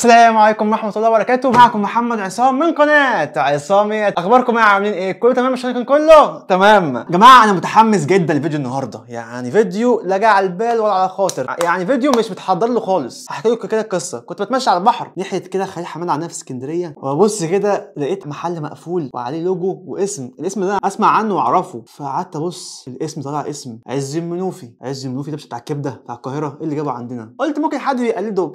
السلام عليكم ورحمه الله وبركاته معكم محمد عصام من قناه عصامي اخباركم ايه عاملين ايه كله تمام عشان كان كله تمام جماعه انا متحمس جدا لفيديو النهارده يعني فيديو لا جاء على البال ولا على خاطر يعني فيديو مش متحضر له خالص هحكي لكم كده القصه كنت بتمشى على البحر ناحيه كده خليل حماد على في اسكندريه وابص كده لقيت محل مقفول وعليه لوجو واسم الاسم ده اسمع عنه واعرفه فقعدت ابص الاسم طلع اسم عز المنوفي عز المنوفي ده مش بتاع الكبده بتاع القاهره إيه اللي جابه عندنا قلت ممكن حد يقلده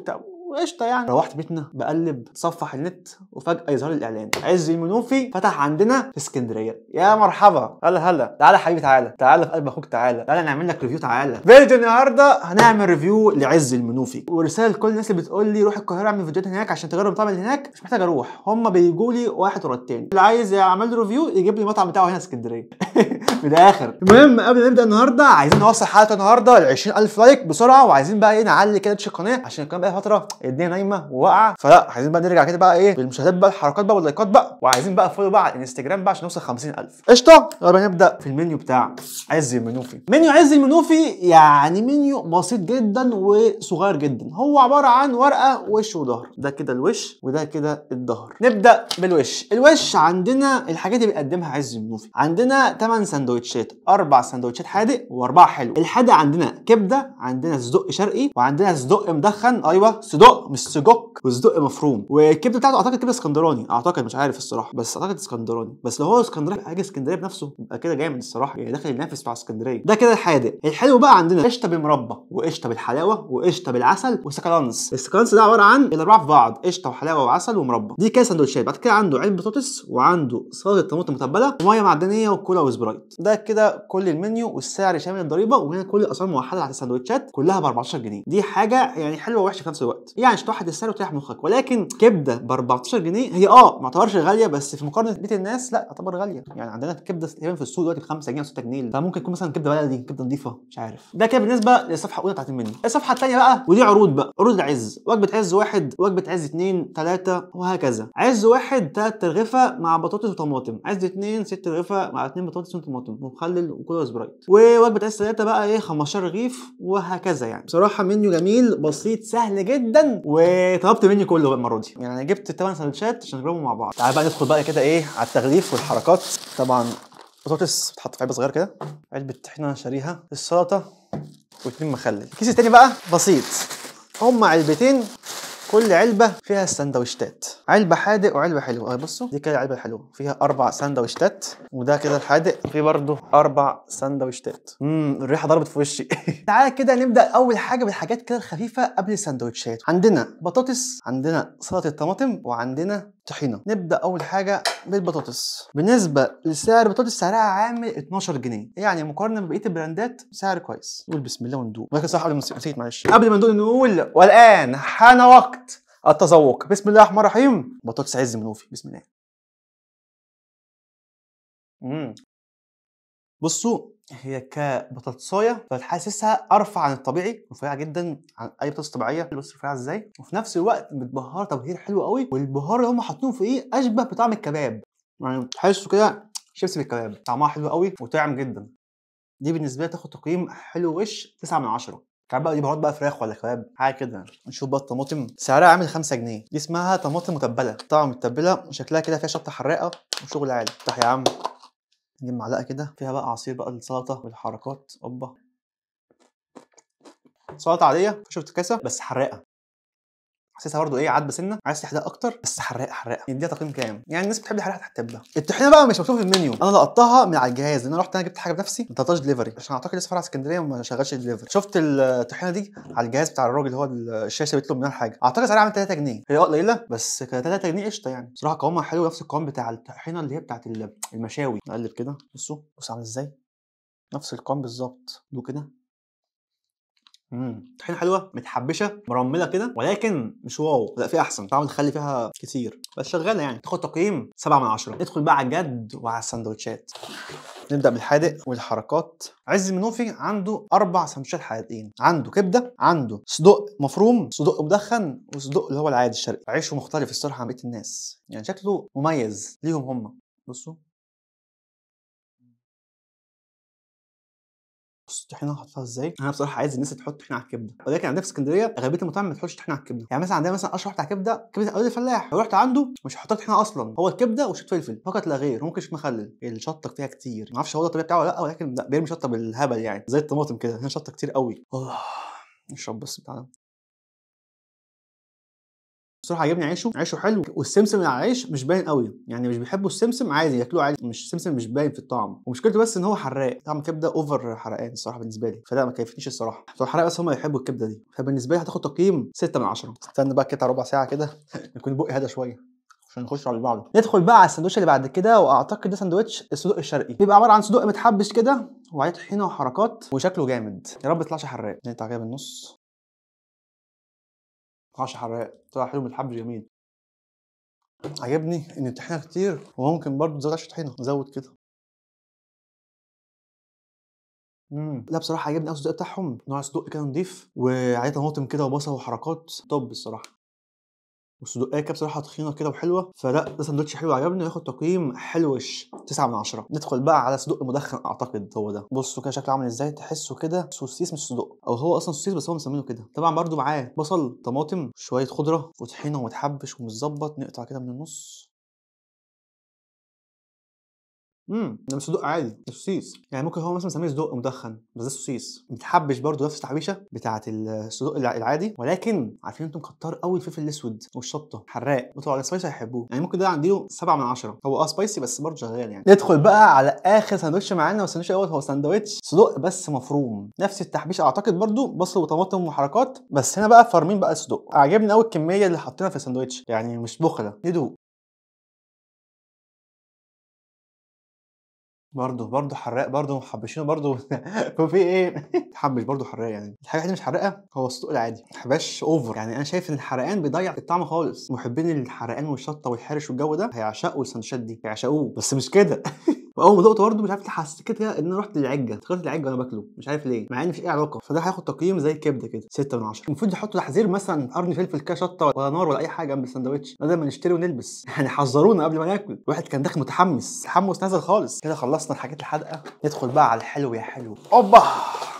وقشطه يعني روحت بيتنا بقلب صفح النت وفجاه يظهر لي الاعلان عز المنوفي فتح عندنا في اسكندريه يا مرحبا هلا هلا تعالى حبيبي تعالى تعالى في قلب اخوك تعالى تعالى نعمل لك ريفيو تعالى فيديو النهارده هنعمل ريفيو لعز المنوفي ورساله لكل الناس اللي بتقول لي روح القاهره اعمل فيديوهات هناك عشان تجرب المطعم اللي هناك مش محتاج اروح هم بيجوا لي واحد ورا الثاني اللي عايز يعمل له ريفيو يجيب لي المطعم بتاعه هنا اسكندريه من الاخر المهم قبل ما نبدا النهارده عايزين نوصل حلقه النهارده ل 20000 لايك بسرعه وعايزين بقى ايه نعلي كده القناه عشان القناه بقى فتره الدنيا نايمه وواقعه فلا عايزين بقى نرجع كده بقى ايه بالمشاهدات بقى الحركات بقى واللايكات بقى وعايزين بقى فولو بقى على الانستجرام بقى عشان نوصل 50000 قشطه يلا نبدا في المنيو بتاع عز المنوفي منيو عز المنوفي يعني منيو بسيط جدا وصغير جدا هو عباره عن ورقه وش وظهر ده كده الوش وده كده الظهر نبدا بالوش الوش عندنا الحاجات اللي بيقدمها عز المنوفي عندنا 8 سندوتشات اربع سندوتشات حادق واربعه حلو الحادق عندنا كبده عندنا صدق شرقي وعندنا صدق مدخن ايوه صدق سجق مش سجق وصدق مفروم والكبده بتاعته اعتقد كبده اسكندراني اعتقد مش عارف الصراحه بس اعتقد اسكندراني بس لو هو اسكندراني حاجه اسكندريه بنفسه يبقى كده جامد الصراحه يعني داخل ينافس مع اسكندريه ده كده الحادق الحلو بقى عندنا قشطه بالمربى وقشطه بالحلاوه وقشطه بالعسل وسكالانس السكالانس ده عباره عن الاربعه في بعض قشطه وحلاوه وعسل ومربى دي كده سندوتشات بعد كده عنده علبه بطاطس وعنده سلطه طماطم متبله وميه معدنيه وكولا وسبرايت ده كده كل المنيو والسعر شامل الضريبه وهنا كل الاسعار موحده على السندوتشات كلها ب 14 جنيه دي حاجه يعني حلوه ووحشه في نفس الوقت يعني شويه السعر وتريح مخك ولكن كبده ب 14 جنيه هي اه ما تعتبرش غاليه بس في مقارنه بيت الناس لا تعتبر غاليه يعني عندنا كبده تقريبا في السوق دلوقتي ب 5 جنيه او 6 جنيه فممكن تكون مثلا كبده بلدي كبده نظيفه مش عارف ده كده بالنسبه للصفحه الاولى بتاعت المنيو الصفحه الثانيه بقى ودي عروض بقى عروض العز وجبه عز واحد وجبه عز اثنين ثلاثه وهكذا عز واحد ثلاث ترغيفه مع بطاطس وطماطم عز اثنين ست ترغيفه مع اثنين بطاطس وطماطم ومخلل وكولا سبرايت ووجبه عز ثلاثه بقى ايه 15 رغيف وهكذا يعني بصراحه منيو جميل بسيط سهل جدا وطلبت مني كله بقى المره دي يعني انا جبت 8 سندوتشات عشان نجربهم مع بعض تعال بقى ندخل بقى كده ايه على التغليف والحركات طبعا بطاطس بتحط في علبه صغيره كده علبه طحينه انا شاريها السلطه واثنين مخلل الكيس التاني بقى بسيط هما علبتين كل علبه فيها سندوتشات علبه حادق وعلبه حلوه اهي بصوا دي كده العلبه الحلوه فيها اربع سندوتشات وده كده الحادق في برضه اربع سندوتشات امم الريحه ضربت في وشي تعالى كده نبدا اول حاجه بالحاجات كده الخفيفه قبل السندوتشات عندنا بطاطس عندنا سلطه طماطم وعندنا طحينه نبدا اول حاجه بالبطاطس بالنسبه لسعر البطاطس سعرها عامل 12 جنيه يعني مقارنه ببقيه البراندات سعر كويس نقول بسم الله وندوق ولكن صح قبل ما نسيت معلش قبل ما ندوق نقول والان حان وقت التذوق بسم الله الرحمن الرحيم بطاطس عز منوفي بسم الله امم بصوا هي كبطاطسايه فتحسسها ارفع عن الطبيعي رفيعه جدا عن اي بطاطس طبيعيه بص رفيعه ازاي وفي نفس الوقت متبهره تبهير حلو قوي والبهار اللي هم حاطينه فيه اشبه بطعم الكباب يعني تحسه كده شيبسي بالكباب طعمها حلو قوي وطعم جدا دي بالنسبه لي تاخد تقييم حلو وش 9 من 10 كان بقى يبقى بقى فراخ ولا كباب حاجه كده نشوف بقى الطماطم سعرها عامل 5 جنيه دي اسمها طماطم متبله طعم متبله وشكلها كده فيها شطه حراقه وشغل عالي افتح يا عم نجيب معلقه كده فيها بقى عصير بقى السلطه والحركات اوبا سلطه عاديه شفت كاسه بس حراقه حاسسها برضه ايه عاد بسنة عايز تحرق اكتر بس حراقه حراقه يديها تقييم كام يعني الناس بتحب الحراقه تحت التبله الطحينه بقى مش مكتوبه في المنيو انا لقطتها من على الجهاز لان انا رحت انا جبت حاجه بنفسي ما طلبتهاش دليفري عشان اعتقد لسه فرع اسكندريه وما شغالش دليفري شفت الطحينه دي على الجهاز بتاع الراجل اللي هو الشاشه بيطلب منها حاجه اعتقد سعرها عامل 3 جنيه هي آه، قليله بس كانت 3 جنيه قشطه يعني بصراحه قوامها حلو نفس القوام بتاع الطحينه اللي هي بتاعت المشاوي نقلب كده بصوا بصوا عامل ازاي نفس القوام بالظبط دو كده امم طحينه حلوه متحبشه مرمله كده ولكن مش واو لا في احسن طعم الخل فيها كتير بس شغاله يعني تاخد تقييم 7 من 10 ندخل بقى على الجد وعلى السندوتشات نبدا بالحادق والحركات عز منوفي عنده اربع سندوتشات حادقين عنده كبده عنده صدق مفروم صدق مدخن وصدق اللي هو العادي الشرقي عيشه مختلف الصراحه عن بقيه الناس يعني شكله مميز ليهم هم بصوا الطحينه هحطها ازاي انا بصراحه عايز الناس تحط طحينه على الكبده ولكن عندنا في اسكندريه اغلبيه المطاعم ما تحطش طحينه على الكبده يعني مثلا عندنا مثلا اشهر بتاع كبده كبده اولاد الفلاح لو رحت عنده مش هحط طحينه اصلا هو الكبده وشط فلفل فقط لا غير ممكن شط مخلل الشطه فيها كتير ما اعرفش هو ده الطبيعي بتاعه ولا لا ولكن لا بيرمي شطه بالهبل يعني زي الطماطم كده هنا شطه كتير قوي أوه. نشرب بس بتاعنا. بصراحه عجبني عيشه عيشه حلو والسمسم على العيش مش باين قوي يعني مش بيحبوا السمسم عادي ياكلوه عادي مش السمسم مش باين في الطعم ومشكلته بس ان هو حراق طعم الكبده اوفر حرقان الصراحه بالنسبه لي فده ما كيفنيش الصراحه بتوع الحراق بس هم يحبوا الكبده دي فبالنسبه لي هتاخد تقييم 6 من 10 استنى بقى كده ربع ساعه كده يكون بقي هدى شويه عشان نخش على بعضه ندخل بقى على السندوتش اللي بعد كده واعتقد ده سندوتش الصدوق الشرقي بيبقى عباره عن صدوق متحبش كده وعليه طحينه وحركات وشكله جامد يا رب يطلعش حراق نقطع كده بالنص طلعش حراق طلع حلو من الحب جميل عجبني ان الطحينه كتير وممكن برضو تزرعش طحينه زود كده مم. لا بصراحه عجبني قوي الصدق بتاعهم نوع صدق كده نضيف وعليه طماطم كده وبصل وحركات توب الصراحه والسدقيه كده بصراحه تخينه كده وحلوه فلا ده سندوتش حلو عجبني وياخد تقييم حلوش 9 من 10 ندخل بقى على صدق مدخن اعتقد هو ده بصوا كده شكله عامل ازاي تحسه كده سوسيس مش صدق او هو اصلا سوسيس بس هو مسمينه كده طبعا برده معاه بصل طماطم شويه خضره وطحينه ومتحبش ومتظبط نقطع كده من النص امم ده مش عادي ده سوسيس يعني ممكن هو مثلا مسميه صدوق مدخن بس ده سوسيس متحبش برضه نفس التحبيشه بتاعه الصدوق العادي ولكن عارفين انتم كتار قوي الفلفل الاسود والشطه حراق بتوع سبايسي هيحبوه يعني ممكن ده عندي له 7 من 10 هو اه سبايسي بس برضه شغال يعني ندخل بقى على اخر ساندوتش معانا والساندوتش الاول هو ساندوتش صدوق بس مفروم نفس التحبيشه اعتقد برضه بصل وطماطم وحركات بس هنا بقى فارمين بقى الصدوق عجبني قوي الكميه اللي حطينا في الساندوتش يعني مش بخله ندوق برضه برضه حراق برضه محبشينه برضه في ايه حبش برضه حراق يعني الحاجه الوحيده مش حراقه هو السوق العادي حبش اوفر يعني انا شايف ان الحرقان بيضيع الطعم خالص محبين الحرقان والشطه والحرش والجو ده هيعشقوا السندوتشات دي هيعشقوه بس مش كده واول ما ذقته برده مش عارف حسيت كده ان انا رحت للعجه دخلت العجه وانا باكله مش عارف ليه مع ان مفيش اي علاقه فده هياخد تقييم زي الكبده كده 6 من 10 المفروض يحطوا تحذير مثلا قرن فلفل كده شطه ولا نار ولا اي حاجه جنب الساندوتش بدل ما نشتري ونلبس يعني حذرونا قبل ما ناكل واحد كان داخل متحمس تحمس نازل خالص كده خلصنا الحاجات الحادقه ندخل بقى على الحلو يا حلو اوبا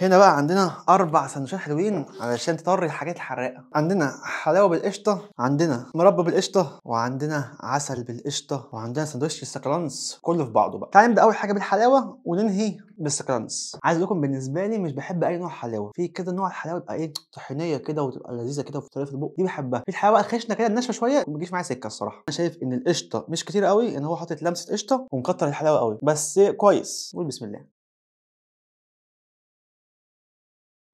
هنا بقى عندنا اربع سندوتشات حلوين علشان تطري الحاجات الحراقه عندنا حلاوه بالقشطه عندنا مربى بالقشطه وعندنا عسل بالقشطه وعندنا سندوتش السكرانس كله في بعضه بقى تعالى نبدا اول حاجه بالحلاوه وننهي بالسكرانس عايز اقول لكم بالنسبه لي مش بحب اي نوع حلاوه في كده نوع الحلاوه يبقى ايه طحينيه كده وتبقى لذيذه كده في طريقه البق دي بحبها في الحلاوه الخشنه كده الناشفه شويه ما بتجيش معايا سكه الصراحه انا شايف ان القشطه مش كتير قوي ان هو حاطط لمسه قشطه ومكتر الحلاوه قوي بس كويس قول بسم الله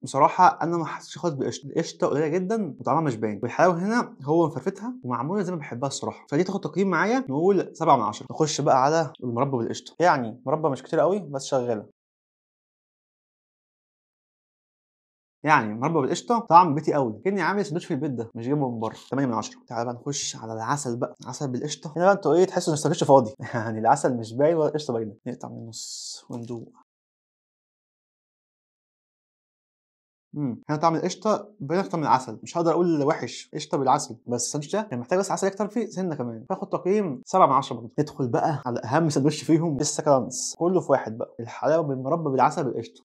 بصراحه انا ما حسيتش خالص بالقشطه القشطه قليله جدا وطعمها مش باين والحلاوه هنا هو مفرفتها ومعموله زي ما بحبها الصراحه فدي تاخد تقييم معايا نقول 7 من 10 نخش بقى على المربى بالقشطه يعني مربى مش كتير قوي بس شغاله يعني مربى بالقشطه طعم بيتي قوي كاني عامل سندوتش في البيت ده مش جايبه من بره 8 من 10 تعالى بقى نخش على العسل بقى عسل بالقشطه هنا بقى انتوا ايه تحسوا ان السندوتش فاضي يعني العسل مش باين ولا القشطه باينه نقطع من النص وندوق امم انا طعم القشطه باين اكتر من العسل مش هقدر اقول وحش قشطه بالعسل بس الساندوتش ده كان يعني محتاج بس عسل اكتر فيه سنه كمان فاخد تقييم 7 من 10 برضه ندخل بقى على اهم سندوتش فيهم السكرانس كله في واحد بقى الحلاوه بالمربى بالعسل بالقشطه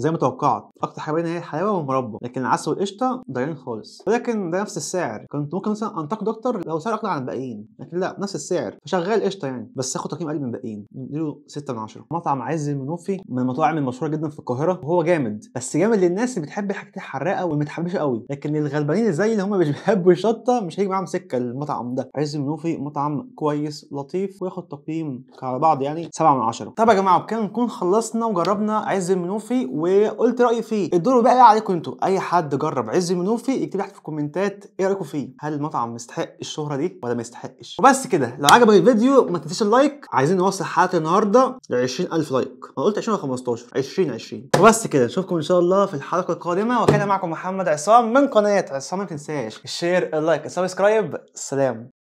زي ما توقعت اكتر حاجه هي الحلاوه والمربى لكن العسل والقشطه ضايعين خالص ولكن ده نفس السعر كنت ممكن مثلا انتقد اكتر لو سعر اكتر عن الباقيين لكن لا نفس السعر فشغال قشطه يعني بس اخد تقييم اقل من الباقيين اديله 6 من 10 مطعم عز المنوفي من المطاعم المشهوره جدا في القاهره وهو جامد بس جامد للناس اللي بتحب الحاجات الحراقه واللي قوي لكن الغلبانين اللي زي اللي هم مش بيحبوا الشطه مش هيجي معاهم سكه المطعم ده عز المنوفي مطعم كويس لطيف وياخد تقييم على بعض يعني 7 من 10 طب يا جماعه بكده نكون خلصنا وجربنا عز المنوفي و وقلت رايي فيه الدور بقى عليكم انتوا اي حد جرب عز المنوفي يكتب لي في الكومنتات ايه رايكم فيه هل المطعم مستحق الشهره دي ولا ما يستحقش وبس كده لو عجبك الفيديو ما تنسيش اللايك عايزين نوصل حلقه النهارده ل 20000 لايك انا قلت 20 ولا 15 20 20 وبس كده نشوفكم ان شاء الله في الحلقه القادمه وكان معكم محمد عصام من قناه عصام ما تنساش الشير اللايك السبسكرايب سلام